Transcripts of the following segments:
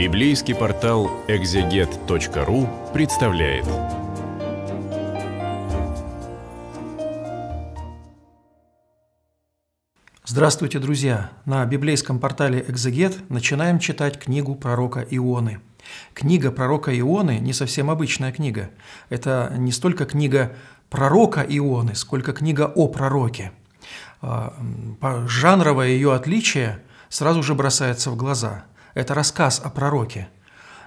Библейский портал экзегет.ру представляет. Здравствуйте, друзья! На библейском портале «Экзегет» начинаем читать книгу пророка Ионы. Книга пророка Ионы не совсем обычная книга. Это не столько книга пророка Ионы, сколько книга о пророке. А, жанровое ее отличие сразу же бросается в глаза – это рассказ о пророке.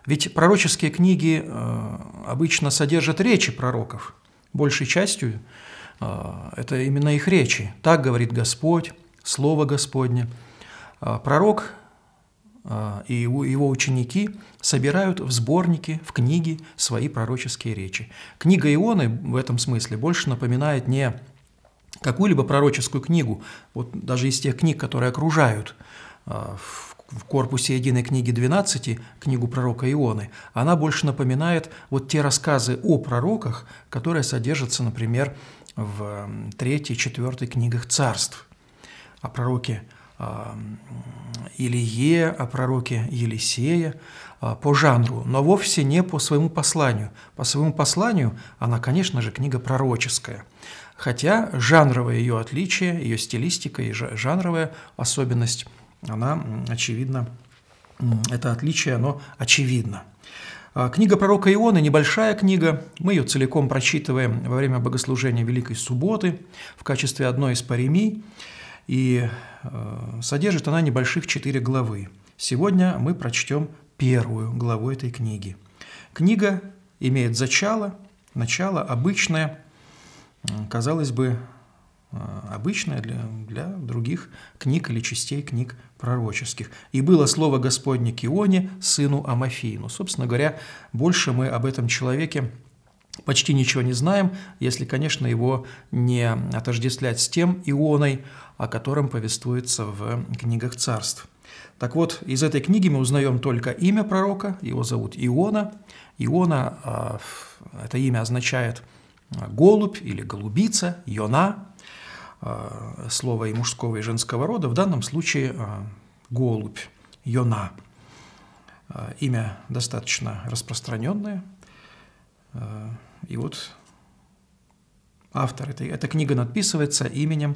Ведь пророческие книги э, обычно содержат речи пророков. Большей частью э, это именно их речи. Так говорит Господь, Слово Господне. Э, пророк и его ученики собирают в сборники, в книги свои пророческие речи. Книга Ионы в этом смысле больше напоминает не какую-либо пророческую книгу, вот даже из тех книг, которые окружают в в корпусе единой книги 12, книгу пророка Ионы, она больше напоминает вот те рассказы о пророках, которые содержатся, например, в третьей, четвертой книгах царств. О пророке а, Илие, о пророке Елисея а, по жанру, но вовсе не по своему посланию. По своему посланию она, конечно же, книга пророческая. Хотя жанровое ее отличие, ее стилистика и жанровая особенность – она, очевидно, это отличие, оно очевидно. А, книга пророка Ионы небольшая книга. Мы ее целиком прочитываем во время богослужения Великой Субботы в качестве одной из паремий. И а, содержит она небольших четыре главы. Сегодня мы прочтем первую главу этой книги. Книга имеет зачало, начало обычное, казалось бы, Э, обычное для, для других книг или частей книг пророческих. «И было слово Господне к Ионе, сыну Амафиину». Собственно говоря, больше мы об этом человеке почти ничего не знаем, если, конечно, его не отождествлять с тем Ионой, о котором повествуется в книгах царств. Так вот, из этой книги мы узнаем только имя пророка, его зовут Иона. Иона, э, это имя означает голубь или голубица, Йона, Э, слова и мужского, и женского рода, в данном случае э, голубь, йона. Э, имя достаточно распространенное. И вот автор этой, эта книга надписывается именем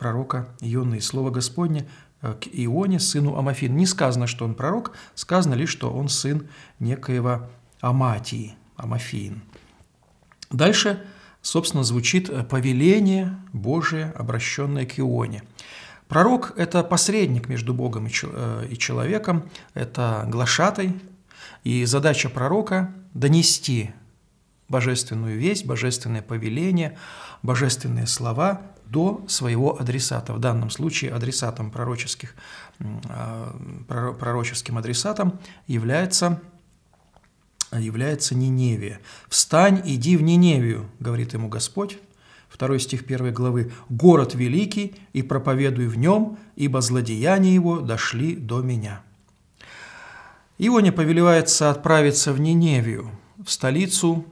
пророка Ионы. И слова Господне к Ионе, сыну Амафин. Не сказано, что он пророк, сказано лишь, что он сын некоего Аматии, Амафин Дальше собственно, звучит э, повеление Божие, обращенное к Ионе. Пророк – это посредник между Богом и э, человеком, это глашатай, и задача пророка – донести божественную весть, божественное повеление, божественные слова до своего адресата, в данном случае адресатом пророческих, а, пророческим адресатом является является Ниневия. «Встань, иди в Ниневию», — говорит ему Господь. Второй стих первой главы. «Город великий, и проповедуй в нем, ибо злодеяния его дошли до меня». Ионе повелевается отправиться в Ниневию, в столицу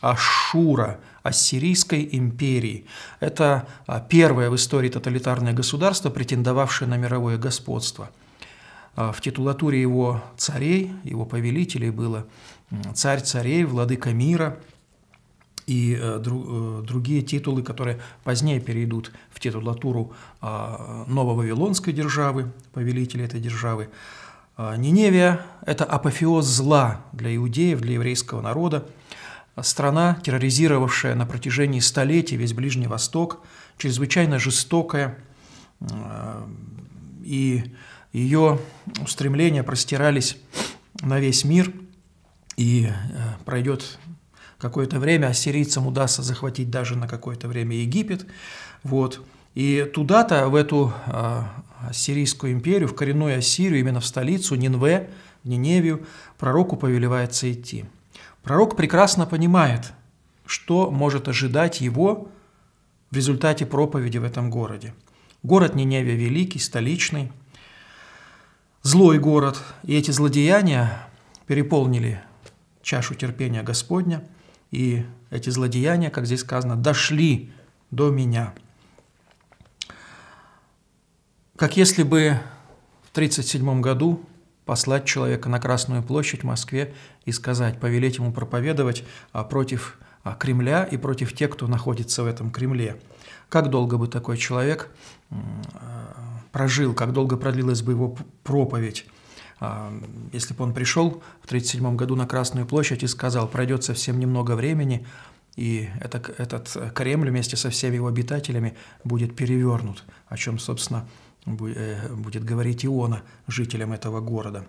Ашура, Ассирийской империи. Это а, первое в истории тоталитарное государство, претендовавшее на мировое господство. А, в титулатуре его царей, его повелителей было царь царей, владыка мира и э, э, другие титулы, которые позднее перейдут в титулатуру а, нововавилонской державы, повелителя этой державы. А, Ниневия – это апофеоз зла для иудеев, для еврейского народа. Страна, терроризировавшая на протяжении столетий весь Ближний Восток, чрезвычайно жестокая, и ее устремления простирались на весь мир – и э, пройдет какое-то время, ассирийцам удастся захватить даже на какое-то время Египет. Вот. И туда-то, в эту э, Ассирийскую империю, в коренную Ассирию, именно в столицу Нинве, в Ниневию, пророку повелевается идти. Пророк прекрасно понимает, что может ожидать его в результате проповеди в этом городе. Город Ниневия великий, столичный, злой город, и эти злодеяния переполнили чашу терпения Господня, и эти злодеяния, как здесь сказано, дошли до меня. Как если бы в 1937 году послать человека на Красную площадь в Москве и сказать, повелеть ему проповедовать а, против а, Кремля и против тех, кто находится в этом Кремле. Как долго бы такой человек а, прожил, как долго продлилась бы его проповедь? А, если бы он пришел в 1937 году на Красную площадь и сказал, пройдет совсем немного времени, и это, этот Кремль вместе со всеми его обитателями будет перевернут, о чем, собственно, э, будет говорить Иона жителям этого города.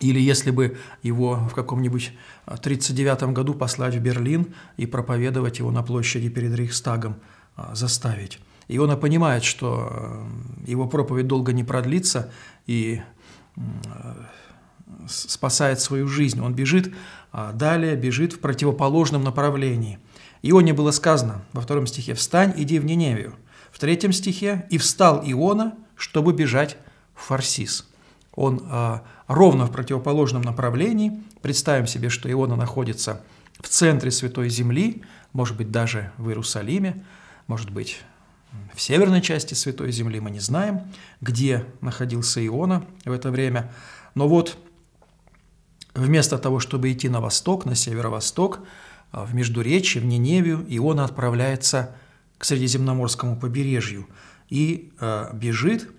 Или если бы его в каком-нибудь 1939 а, году послать в Берлин и проповедовать его на площади перед Рейхстагом, а, заставить. Иона понимает, что его проповедь долго не продлится, и спасает свою жизнь. Он бежит, а, далее бежит в противоположном направлении. Ионе было сказано во втором стихе «Встань, иди в Ниневию». В третьем стихе «И встал Иона, чтобы бежать в Фарсис». Он а, ровно в противоположном направлении. Представим себе, что Иона находится в центре Святой Земли, может быть, даже в Иерусалиме, может быть, в северной части Святой Земли, мы не знаем, где находился Иона в это время. Но вот вместо того, чтобы идти на восток, на северо-восток, а, в Междуречье, в Ниневию, Иона отправляется к Средиземноморскому побережью и а, бежит,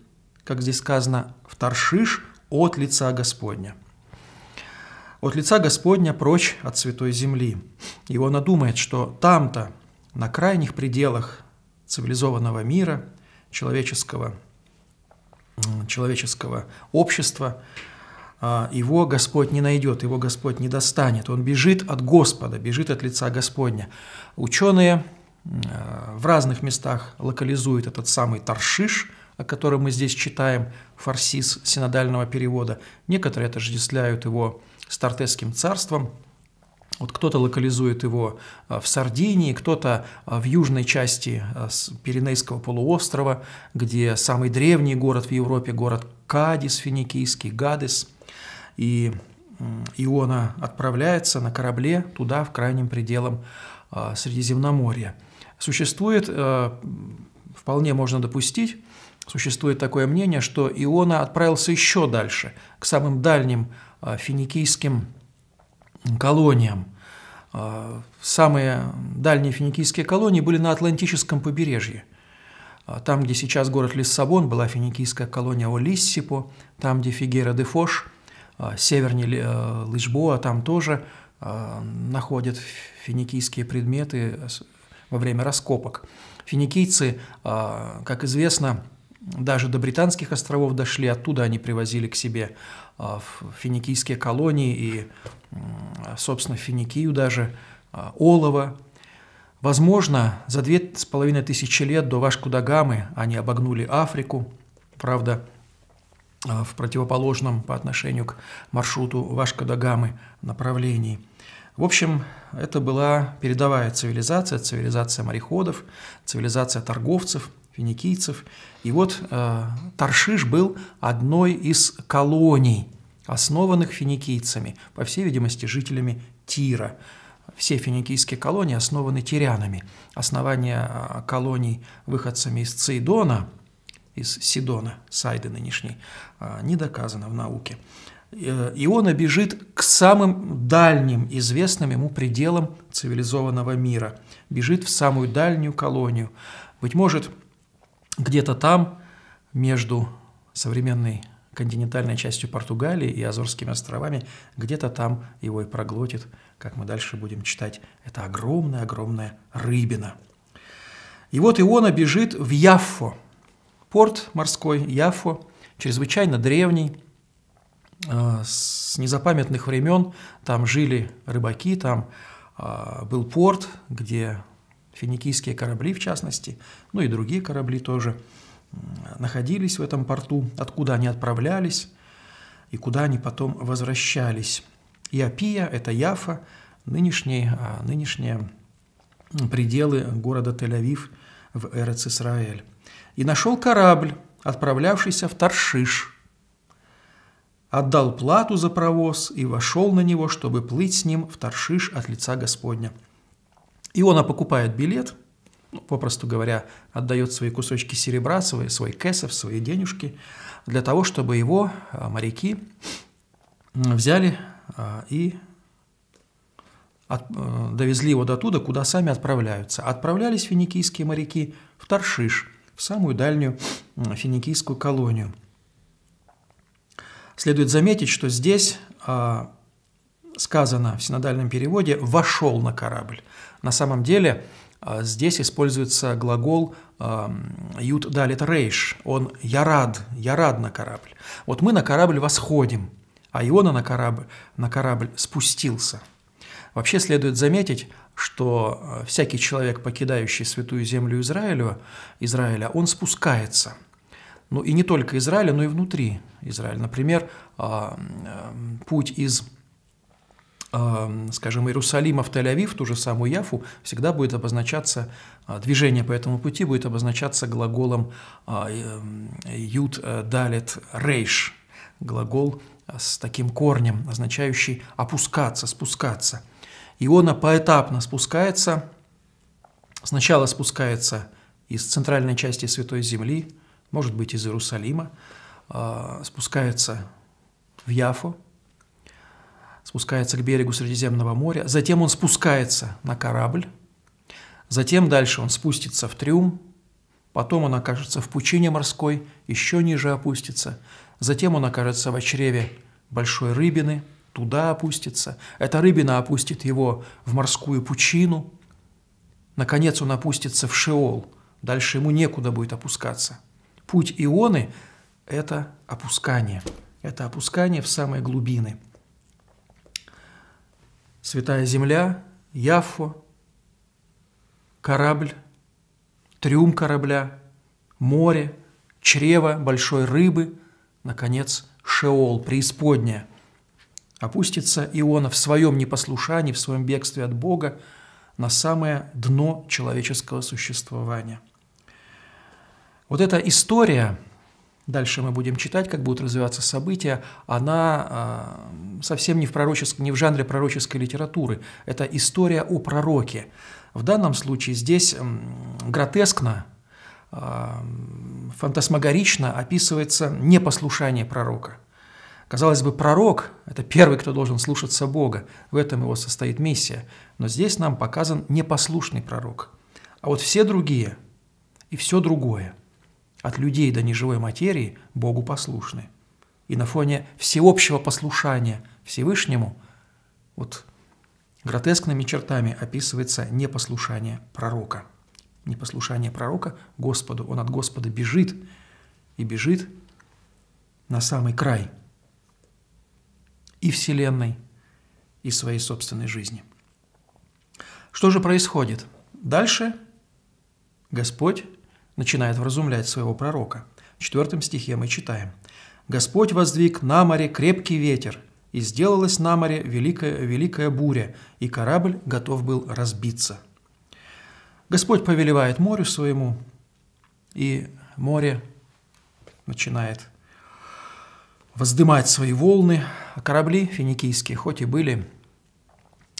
как здесь сказано, в Таршиш от лица Господня. От лица Господня прочь от Святой Земли. Иона думает, что там-то, на крайних пределах цивилизованного мира, человеческого, человеческого общества, а, его Господь не найдет, его Господь не достанет. Он бежит от Господа, бежит от лица Господня. Ученые а, в разных местах локализуют этот самый Таршиш, о котором мы здесь читаем, фарсис синодального перевода. Некоторые отождествляют его с Тартесским царством – вот кто-то локализует его э, в Сардинии, кто-то э, в южной части э, Пиренейского полуострова, где самый древний город в Европе, город Кадис финикийский, Гадис, И Иона отправляется на корабле туда, в крайнем пределом Средиземноморья. Существует, вполне можно допустить, существует такое мнение, что Иона отправился еще дальше, к самым дальним финикийским колониям. А, самые дальние финикийские колонии были на Атлантическом побережье. А, там, где сейчас город Лиссабон, была финикийская колония Олиссипо, там, где Фигера де Фош, а, севернее Лыжбоа, там тоже находят финикийские предметы во время раскопок. Финикийцы, как известно, даже до Британских островов дошли, оттуда они привозили к себе в а, финикийские колонии и, собственно, Финикию даже, а, олово. Возможно, за две с половиной тысячи лет до Вашкудагамы они обогнули Африку, правда, а, в противоположном по отношению к маршруту Вашкодагамы направлении. В общем, это была передовая цивилизация, цивилизация мореходов, цивилизация торговцев – финикийцев. И вот э, Таршиш был одной из колоний, основанных финикийцами, по всей видимости, жителями Тира. Все финикийские колонии основаны тирянами. Основание э, колоний выходцами из Цейдона, из Сидона, Сайды нынешней, э, не доказано в науке. Э, и он бежит к самым дальним известным ему пределам цивилизованного мира, бежит в самую дальнюю колонию. Быть может, где-то там, между современной континентальной частью Португалии и Азорскими островами, где-то там его и проглотит, как мы дальше будем читать. Это огромная-огромная рыбина. И вот Иона бежит в Яффо, порт морской Яффо, чрезвычайно древний, э, с незапамятных времен там жили рыбаки, там э, был порт, где финикийские корабли в частности, ну и другие корабли тоже, находились в этом порту, откуда они отправлялись и куда они потом возвращались. Иопия – это Яфа, а, нынешние, нынешние пределы города Тель-Авив в Эрец-Исраэль. И нашел корабль, отправлявшийся в Таршиш. Отдал плату за провоз и вошел на него, чтобы плыть с ним в Таршиш от лица Господня – и она покупает билет, ну, попросту говоря, отдает свои кусочки серебра, свои, свои кэсов, свои денежки, для того, чтобы его а, моряки взяли а, и от, э, довезли его до туда, куда сами отправляются. Отправлялись финикийские моряки в Таршиш, в самую дальнюю финикийскую колонию. Следует заметить, что здесь а, сказано в синодальном переводе «вошел на корабль». На самом деле а, здесь используется глагол а, «ют далит рейш». Он «я рад», «я рад на корабль». Вот мы на корабль восходим, а Иона на корабль, на корабль спустился. Вообще следует заметить, что а, всякий человек, покидающий святую землю Израилю, Израиля, он спускается. Ну и не только Израиля, но и внутри Израиля. Например, путь из скажем, Иерусалима в Тель-Авив, ту же самую Яфу, всегда будет обозначаться, а, движение по этому пути будет обозначаться глаголом а, «ют э, далет рейш», глагол а, с таким корнем, означающий «опускаться», «спускаться». Иона поэтапно спускается, сначала спускается из центральной части Святой Земли, может быть, из Иерусалима, спускается в Яфу, спускается к берегу Средиземного моря, затем он спускается на корабль, затем дальше он спустится в трюм, потом он окажется в пучине морской, еще ниже опустится, затем он окажется в чреве большой рыбины, туда опустится, эта рыбина опустит его в морскую пучину, наконец он опустится в Шеол, дальше ему некуда будет опускаться. Путь Ионы – это опускание, это опускание в самые глубины – Святая Земля, Яфо, корабль, трюм корабля, море, чрево большой рыбы, наконец, Шеол, преисподняя. Опустится Иона в своем непослушании, в своем бегстве от Бога на самое дно человеческого существования. Вот эта история – дальше мы будем читать, как будут развиваться события, она а, совсем не в, пророческом, не в жанре пророческой литературы. Это история о пророке. В данном случае здесь гротескно, а, фантасмагорично описывается непослушание пророка. Казалось бы, пророк – это первый, кто должен слушаться Бога, в этом его состоит миссия. Но здесь нам показан непослушный пророк. А вот все другие и все другое – от людей до неживой материи Богу послушны. И на фоне всеобщего послушания Всевышнему вот гротескными чертами описывается непослушание пророка. Непослушание пророка Господу. Он от Господа бежит и бежит на самый край и Вселенной, и своей собственной жизни. Что же происходит? Дальше Господь начинает вразумлять своего пророка. В четвертом стихе мы читаем. «Господь воздвиг на море крепкий ветер, и сделалась на море великая-великая буря, и корабль готов был разбиться». Господь повелевает морю своему, и море начинает воздымать свои волны, а корабли финикийские, хоть и были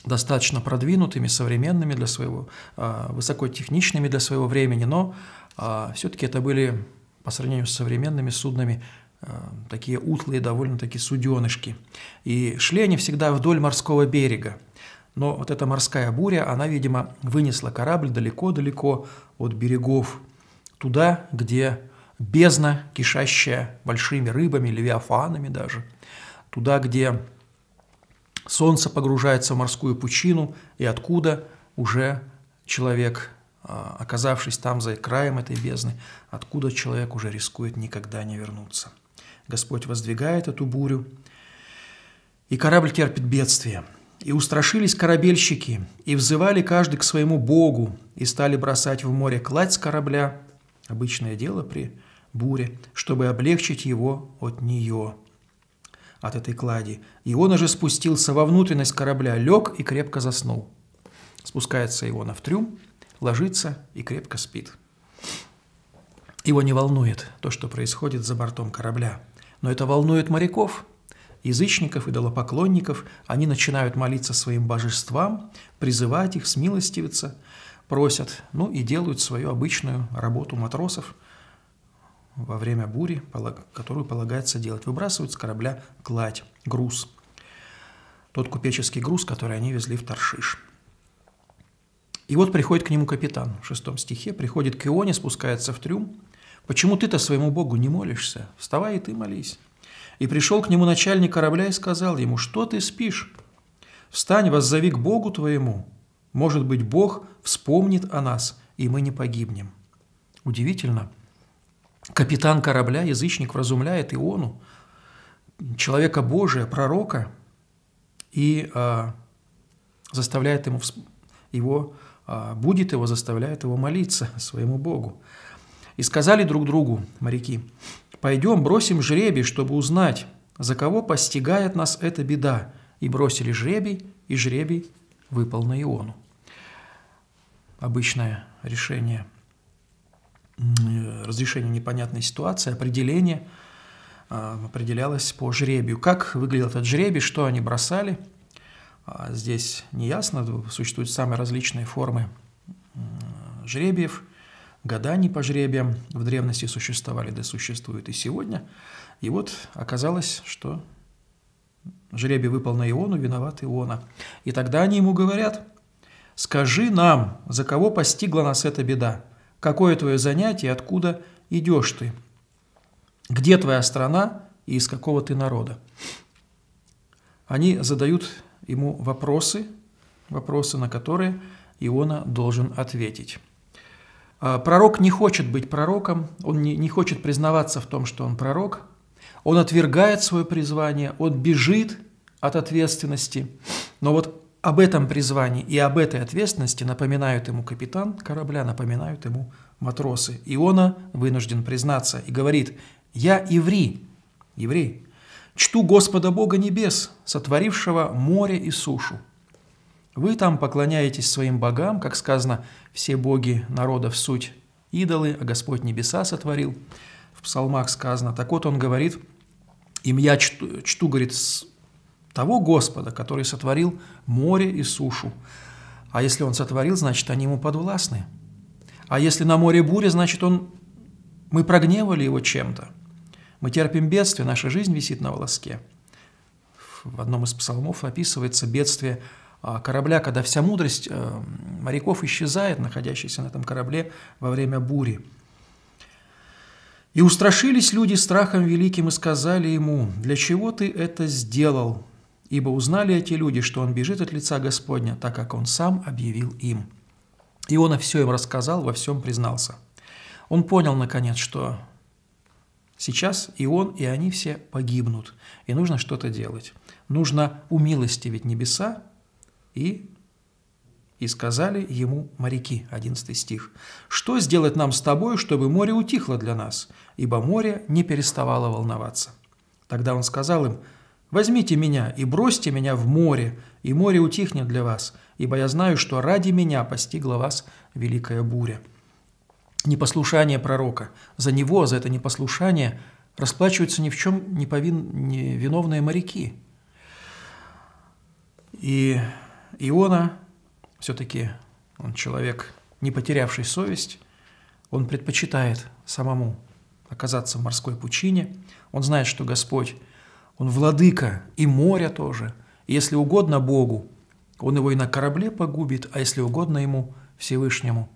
достаточно продвинутыми, современными для своего, а, высокотехничными для своего времени, но а, все-таки это были по сравнению с современными суднами а, такие утлые довольно-таки суденышки. И шли они всегда вдоль морского берега. Но вот эта морская буря, она, видимо, вынесла корабль далеко-далеко от берегов, туда, где бездна, кишащая большими рыбами, левиафанами даже, туда, где солнце погружается в морскую пучину, и откуда уже человек, а, оказавшись там за краем этой бездны, откуда человек уже рискует никогда не вернуться. Господь воздвигает эту бурю, и корабль терпит бедствие. И устрашились корабельщики, и взывали каждый к своему богу, и стали бросать в море кладь с корабля, обычное дело при буре, чтобы облегчить его от нее от этой клади. И он уже спустился во внутренность корабля, лег и крепко заснул. Спускается Иона в трюм, ложится и крепко спит. Его не волнует то, что происходит за бортом корабля. Но это волнует моряков, язычников, идолопоклонников. Они начинают молиться своим божествам, призывать их смилостивиться, просят, ну и делают свою обычную работу матросов – во время бури, которую полагается делать. Выбрасывают с корабля кладь, груз. Тот купеческий груз, который они везли в Таршиш. И вот приходит к нему капитан в шестом стихе, приходит к Ионе, спускается в трюм. «Почему ты-то своему Богу не молишься? Вставай и ты молись». И пришел к нему начальник корабля и сказал ему, «Что ты спишь? Встань, воззови к Богу твоему. Может быть, Бог вспомнит о нас, и мы не погибнем». Удивительно – Капитан корабля, язычник, вразумляет Иону, человека Божия, пророка, и а, заставляет ему, его, а, будет его, заставляет его молиться своему Богу. И сказали друг другу моряки, «Пойдем, бросим жребий, чтобы узнать, за кого постигает нас эта беда». И бросили жребий, и жребий выпал на Иону. Обычное решение – разрешение непонятной ситуации, определение а, определялось по жребию. Как выглядел этот жребий, что они бросали, а, здесь неясно. Существуют самые различные формы жребиев, гаданий по жребиям в древности существовали, да существуют и сегодня. И вот оказалось, что жребий выпал на Иону, виноват Иона. И тогда они ему говорят, «Скажи нам, за кого постигла нас эта беда?» какое твое занятие, откуда идешь ты, где твоя страна и из какого ты народа. Они задают ему вопросы, вопросы, на которые Иона должен ответить. А, пророк не хочет быть пророком, он не, хочет признаваться в том, что он пророк, он отвергает свое призвание, он бежит от ответственности. Но вот об этом призвании и об этой ответственности напоминают ему капитан корабля, напоминают ему матросы. Иона вынужден признаться и говорит, «Я еврей, еврей, чту Господа Бога небес, сотворившего море и сушу. Вы там поклоняетесь своим богам, как сказано, все боги народов суть идолы, а Господь небеса сотворил». В псалмах сказано, так вот он говорит, «Им я чту, чту говорит, того Господа, который сотворил море и сушу. А если он сотворил, значит, они ему подвластны. А если на море буря, значит, он... мы прогневали его чем-то. Мы терпим бедствие, наша жизнь висит на волоске. В одном из псалмов описывается бедствие а, корабля, когда вся мудрость э, моряков исчезает, находящихся на этом корабле во время бури. «И устрашились люди страхом великим и сказали ему, «Для чего ты это сделал, Ибо узнали эти люди, что он бежит от лица Господня, так как он сам объявил им. И он все им рассказал, во всем признался. Он понял, наконец, что сейчас и он, и они все погибнут, и нужно что-то делать. Нужно умилостивить небеса и и сказали ему моряки, 11 стих, «Что сделать нам с тобой, чтобы море утихло для нас? Ибо море не переставало волноваться». Тогда он сказал им, Возьмите меня и бросьте меня в море, и море утихнет для вас, ибо я знаю, что ради меня постигла вас великая буря». Непослушание пророка. За него, за это непослушание расплачиваются ни в чем не повин... невиновные моряки. И Иона, все-таки он человек, не потерявший совесть, он предпочитает самому оказаться в морской пучине. Он знает, что Господь он владыка и моря тоже. Если угодно Богу, он его и на корабле погубит, а если угодно ему, Всевышнему,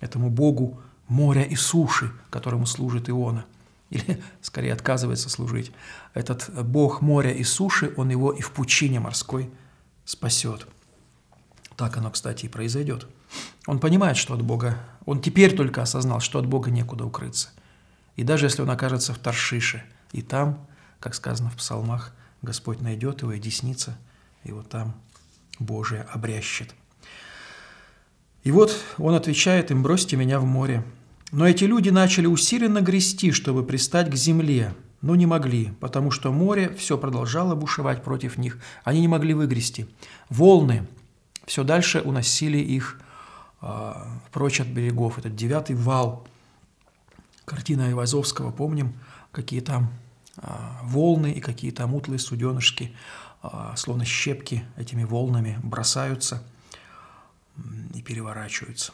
этому Богу моря и суши, которому служит Иона. Или, скорее, отказывается служить. Этот Бог моря и суши, он его и в пучине морской спасет. Так оно, кстати, и произойдет. Он понимает, что от Бога... Он теперь только осознал, что от Бога некуда укрыться. И даже если он окажется в Таршише, и там как сказано в псалмах, Господь найдет его, и десница его там Божия обрящет. И вот он отвечает им, бросьте меня в море. Но эти люди начали усиленно грести, чтобы пристать к земле, но не могли, потому что море все продолжало бушевать против них. Они не могли выгрести. Волны все дальше уносили их э, прочь от берегов. Этот девятый вал. Картина Ивазовского, помним, какие там а, волны и какие-то мутлые суденышки, а, словно щепки этими волнами бросаются и переворачиваются.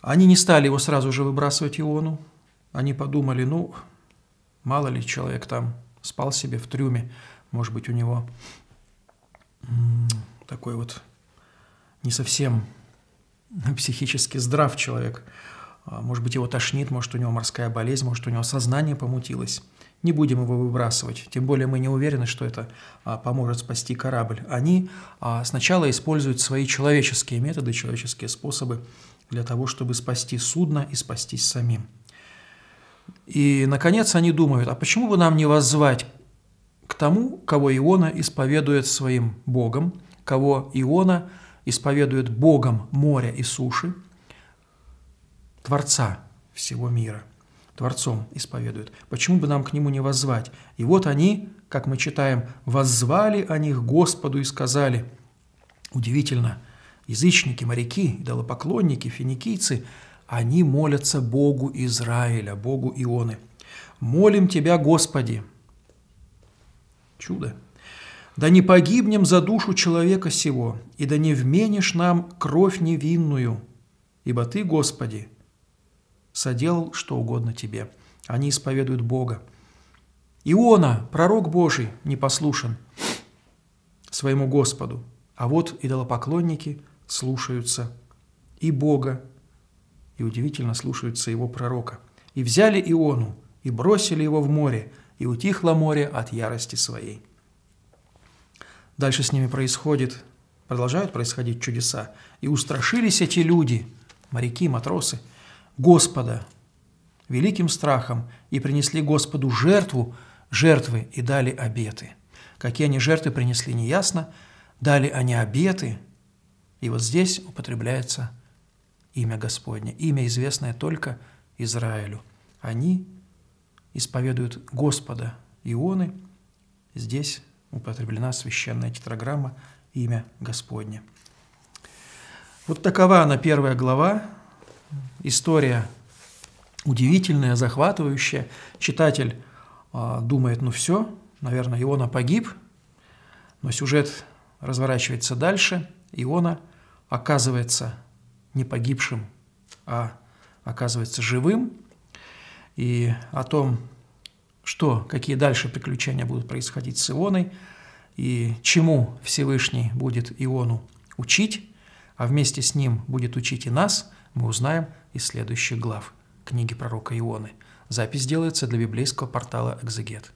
Они не стали его сразу же выбрасывать Иону. Они подумали, ну, мало ли человек там спал себе в трюме, может быть, у него такой вот не совсем психически здрав человек – а, может быть, его тошнит, может, у него морская болезнь, может, у него сознание помутилось. Не будем его выбрасывать, тем более мы не уверены, что это а, поможет спасти корабль. Они а, сначала используют свои человеческие методы, человеческие способы для того, чтобы спасти судно и спастись самим. И, наконец, они думают, а почему бы нам не воззвать к тому, кого Иона исповедует своим Богом, кого Иона исповедует Богом моря и суши, Творца всего мира. Творцом исповедуют. Почему бы нам к нему не воззвать? И вот они, как мы читаем, «воззвали о них Господу и сказали». Удивительно, язычники, моряки, идолопоклонники, финикийцы, они молятся Богу Израиля, Богу Ионы. «Молим Тебя, Господи!» Чудо. «Да не погибнем за душу человека сего, и да не вменишь нам кровь невинную, ибо Ты, Господи, соделал что угодно тебе. Они исповедуют Бога. Иона, пророк Божий, не послушен своему Господу. А вот идолопоклонники слушаются и Бога, и удивительно слушаются его пророка. И взяли Иону, и бросили его в море, и утихло море от ярости своей. Дальше с ними происходит, продолжают происходить чудеса. И устрашились эти люди, моряки, матросы – Господа великим страхом и принесли Господу жертву, жертвы и дали обеты. Какие они жертвы принесли, неясно, дали они обеты, и вот здесь употребляется имя Господне, имя, известное только Израилю. Они исповедуют Господа Ионы, здесь употреблена священная тетраграмма имя Господне. Вот такова она первая глава история удивительная, захватывающая. Читатель э, думает, ну все, наверное, Иона погиб, но сюжет разворачивается дальше. Иона оказывается не погибшим, а оказывается живым. И о том, что, какие дальше приключения будут происходить с Ионой, и чему Всевышний будет Иону учить, а вместе с ним будет учить и нас, мы узнаем из следующих глав книги пророка Ионы. Запись делается для библейского портала «Экзегет».